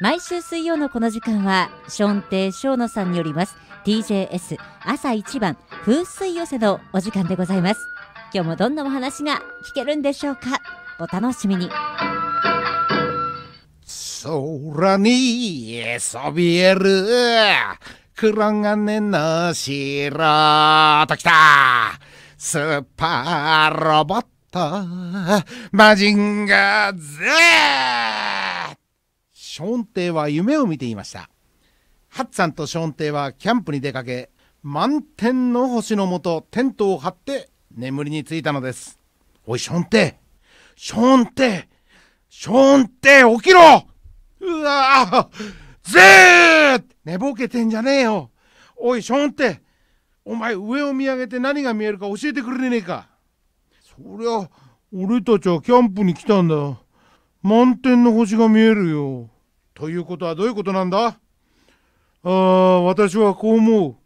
毎週水曜のこの時間は、ションテイ・ショーノさんによります TJS 朝一番風水寄せのお時間でございます。今日もどんなお話が聞けるんでしょうかお楽しみに。空にそびえる黒金の城ときたスーパーロボットマジンガー Z! ショーンイは夢を見ていました。ハッツさんとショーンイはキャンプに出かけ、満天の星のもとテントを張って眠りについたのです。おい、ショーンイショーンイショーンイ起きろうわぁぜー寝ぼけてんじゃねえよおい、ショーンイお前上を見上げて何が見えるか教えてくれねえかそりゃ、俺たちはキャンプに来たんだ。満天の星が見えるよ。ということはどういうことなんだああ、私はこう思う。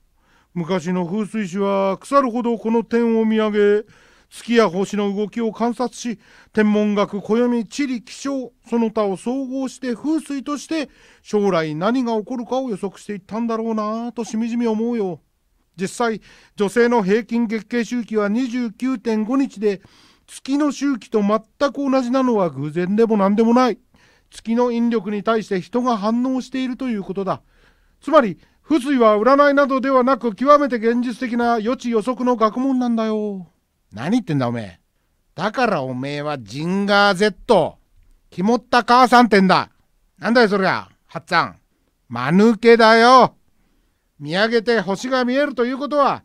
昔の風水師は腐るほどこの点を見上げ、月や星の動きを観察し、天文学、暦、地理、気象、その他を総合して風水として、将来何が起こるかを予測していったんだろうなぁとしみじみ思うよ。実際、女性の平均月経周期は29.5日で、月の周期と全く同じなのは偶然でも何でもない。月の引力に対して人が反応しているということだ。つまり、不水は占いなどではなく極めて現実的な予知予測の学問なんだよ。何言ってんだおめえ。だからおめえはジンガー Z。肝った母さんってんだ。なんだよそりゃ、はっツァん。間抜けだよ。見上げて星が見えるということは、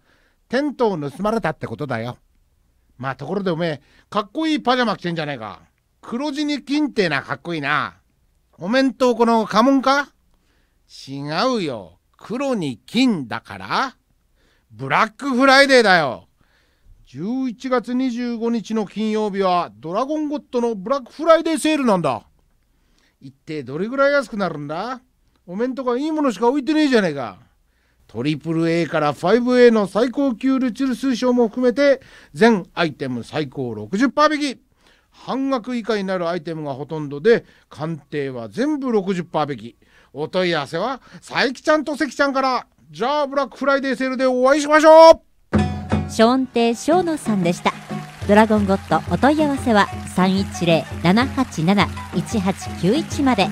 テントを盗まれたってことだよ。まあところでおめえ、かっこいいパジャマ着てんじゃねえか。黒字に金ってなかっこいいな。お面とこの家紋か違うよ。黒に金だから、ブラックフライデーだよ。11月25日の金曜日はドラゴンゴッドのブラックフライデーセールなんだ。一体どれぐらい安くなるんだお面とかいいものしか置いてねえじゃねえか。トリプル a から 5A の最高級ルチルス賞も含めて全アイテム最高60%引き。半額以下になるアイテムがほとんどで鑑定は全部60%引きお問い合わせは佐伯ちゃんと関ちゃんからじゃあブラックフライデーセールでお会いしましょうショーンョーノさんでしたドラゴンゴットお問い合わせは310-787-1891まで。